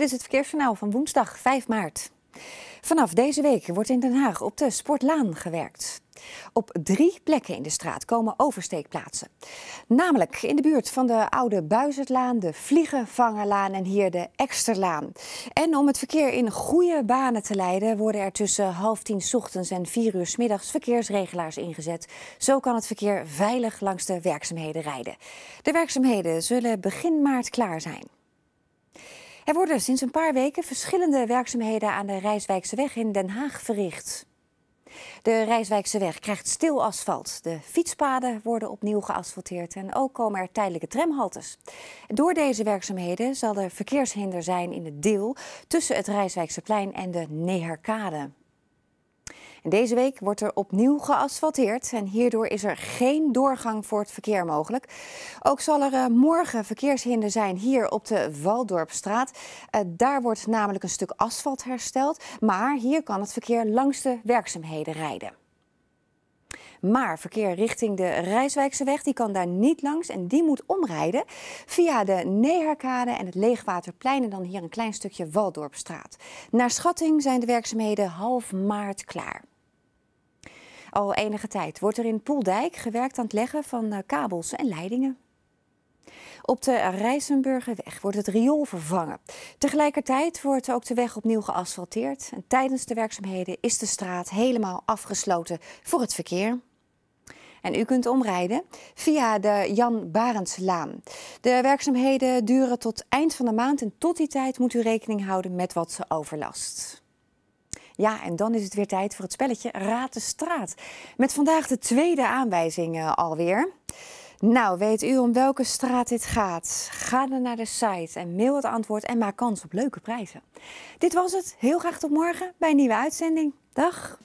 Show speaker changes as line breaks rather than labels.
Dit is het verkeersjournaal van woensdag 5 maart. Vanaf deze week wordt in Den Haag op de Sportlaan gewerkt. Op drie plekken in de straat komen oversteekplaatsen. Namelijk in de buurt van de oude Buizertlaan, de Vliegenvangerlaan en hier de Eksterlaan. En om het verkeer in goede banen te leiden worden er tussen half tien ochtends en vier uur middags verkeersregelaars ingezet. Zo kan het verkeer veilig langs de werkzaamheden rijden. De werkzaamheden zullen begin maart klaar zijn. Er worden sinds een paar weken verschillende werkzaamheden aan de Rijswijkseweg in Den Haag verricht. De Rijswijkseweg krijgt stil asfalt. De fietspaden worden opnieuw geasfalteerd en ook komen er tijdelijke tramhaltes. Door deze werkzaamheden zal er verkeershinder zijn in het deel tussen het Rijswijkseplein en de Neherkade. En deze week wordt er opnieuw geasfalteerd en hierdoor is er geen doorgang voor het verkeer mogelijk. Ook zal er eh, morgen verkeershinder zijn hier op de Waldorpstraat. Eh, daar wordt namelijk een stuk asfalt hersteld, maar hier kan het verkeer langs de werkzaamheden rijden. Maar verkeer richting de Rijswijkseweg die kan daar niet langs en die moet omrijden via de Neherkade en het Leegwaterplein en dan hier een klein stukje Waldorpstraat. Naar schatting zijn de werkzaamheden half maart klaar. Al enige tijd wordt er in Poeldijk gewerkt aan het leggen van eh, kabels en leidingen. Op de Rijsenburgerweg wordt het riool vervangen. Tegelijkertijd wordt ook de weg opnieuw geasfalteerd. En tijdens de werkzaamheden is de straat helemaal afgesloten voor het verkeer. En u kunt omrijden via de Jan Barendslaan. De werkzaamheden duren tot eind van de maand en tot die tijd moet u rekening houden met wat overlast. Ja, en dan is het weer tijd voor het spelletje Raad de Straat. Met vandaag de tweede aanwijzing eh, alweer. Nou, weet u om welke straat dit gaat? Ga dan naar de site en mail het antwoord en maak kans op leuke prijzen. Dit was het. Heel graag tot morgen bij een nieuwe uitzending. Dag!